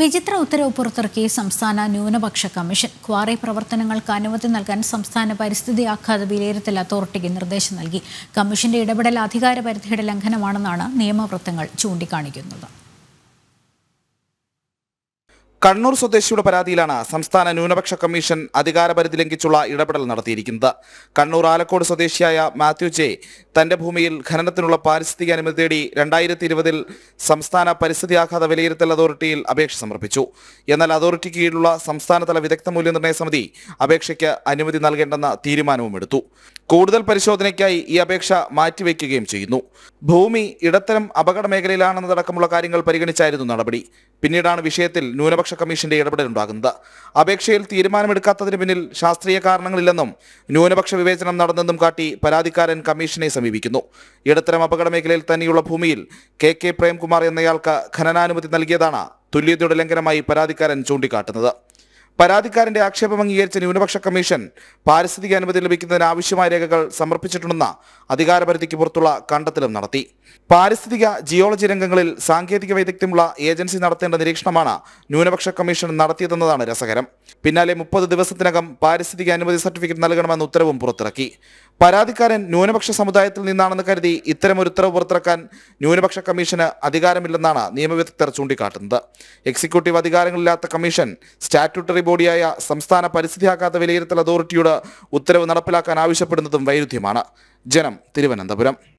വിചിത്ര ഉത്തരവ് പുറത്തിറക്കി സംസ്ഥാന ന്യൂനപക്ഷ കമ്മീഷൻ ക്വാറി പ്രവർത്തനങ്ങൾക്ക് അനുമതി നൽകാൻ സംസ്ഥാന പരിസ്ഥിതി ആഘാത വിലയിരുത്തൽ അതോറിറ്റിക്ക് നിർദ്ദേശം നൽകി കമ്മീഷന്റെ ഇടപെടൽ അധികാര പരിധിയുടെ ലംഘനമാണെന്നാണ് നിയമവൃത്തങ്ങൾ ചൂണ്ടിക്കാണിക്കുന്നത് കണ്ണൂർ സ്വദേശിയുടെ പരാതിയിലാണ് സംസ്ഥാന ന്യൂനപക്ഷ കമ്മീഷൻ അധികാരപരിധി ലംഘിച്ചുള്ള ഇടപെടൽ നടത്തിയിരിക്കുന്നത് കണ്ണൂർ ആലക്കോട് സ്വദേശിയായ മാത്യു ജെ തന്റെ ഭൂമിയിൽ ഖനനത്തിനുള്ള പാരിസ്ഥിതിക അനുമതി തേടി രണ്ടായിരത്തി ഇരുപതിൽ സംസ്ഥാന പരിസ്ഥിതി ആഘാത വിലയിരുത്തൽ അതോറിറ്റിയിൽ അപേക്ഷ സമർപ്പിച്ചു എന്നാൽ അതോറിറ്റിക്ക് കീഴിലുള്ള സംസ്ഥാനതല വിദഗ്ധ മൂല്യനിർണ്ണയ സമിതി അപേക്ഷയ്ക്ക് അനുമതി നൽകേണ്ടെന്ന തീരുമാനവും എടുത്തു കൂടുതൽ പരിശോധനയ്ക്കായി ഈ അപേക്ഷ മാറ്റിവെക്കുകയും ചെയ്യുന്നു ഭൂമി ഇടത്തരം അപകട മേഖലയിലാണെന്നതടക്കമുള്ള കാര്യങ്ങൾ പരിഗണിച്ചായിരുന്നു നടപടി പിന്നീടാണ് വിഷയത്തിൽ ന്യൂനപക്ഷ കമ്മീഷന്റെ ഇടപെടലുണ്ടാകുന്നത് അപേക്ഷയിൽ തീരുമാനമെടുക്കാത്തതിന് പിന്നിൽ ശാസ്ത്രീയ കാരണങ്ങളില്ലെന്നും ന്യൂനപക്ഷ വിവേചനം നടന്നെന്നും കാട്ടി പരാതിക്കാരൻ കമ്മീഷനെ സമീപിക്കുന്നു ഇടത്തരം അപകട മേഖലയിൽ തന്നെയുള്ള ഭൂമിയിൽ കെ കെ പ്രേംകുമാർ എന്നയാൾക്ക് ഖനനാനുമതി നൽകിയതാണ് തുല്യതയുടെ ലംഘനമായി പരാതിക്കാരൻ ചൂണ്ടിക്കാട്ടുന്നത് പരാതിക്കാരന്റെ ആക്ഷേപം അംഗീകരിച്ച ന്യൂനപക്ഷ കമ്മീഷൻ പാരിസ്ഥിതിക അനുമതി ലഭിക്കുന്നതിന് ആവശ്യമായ രേഖകൾ സമർപ്പിച്ചിട്ടുണ്ടെന്ന അധികാരപരിധിക്ക് പുറത്തുള്ള കണ്ടെത്തലും നടത്തി പാരിസ്ഥിതിക ജിയോളജി രംഗങ്ങളിൽ സാങ്കേതിക വൈദഗ്ധ്യമുള്ള ഏജൻസി നടത്തേണ്ട നിരീക്ഷണമാണ് ന്യൂനപക്ഷ കമ്മീഷൻ നടത്തിയതെന്നതാണ് രസകരം പിന്നാലെ മുപ്പത് ദിവസത്തിനകം പാരിസ്ഥിതിക അനുമതി സർട്ടിഫിക്കറ്റ് നൽകണമെന്ന ഉത്തരവും പുറത്തിറക്കി പരാതിക്കാരൻ ന്യൂനപക്ഷ സമുദായത്തിൽ നിന്നാണെന്ന് കരുതി ഇത്തരമൊരു ഉത്തരവ് പുറത്തിറക്കാൻ ന്യൂനപക്ഷ കമ്മീഷന് അധികാരമില്ലെന്നാണ് നിയമവിദഗ്ധർ ചൂണ്ടിക്കാട്ടുന്നത് എക്സിക്യൂട്ടീവ് അധികാരങ്ങളില്ലാത്ത കമ്മീഷൻ സ്റ്റാറ്റ്യൂട്ടറി ബോഡിയായ സംസ്ഥാന പരിസ്ഥിതി ആഘാത വിലയിരുത്തൽ അതോറിറ്റിയുടെ ഉത്തരവ് നടപ്പിലാക്കാൻ ആവശ്യപ്പെടുന്നതും വൈരുദ്ധ്യമാണ് ജനം തിരുവനന്തപുരം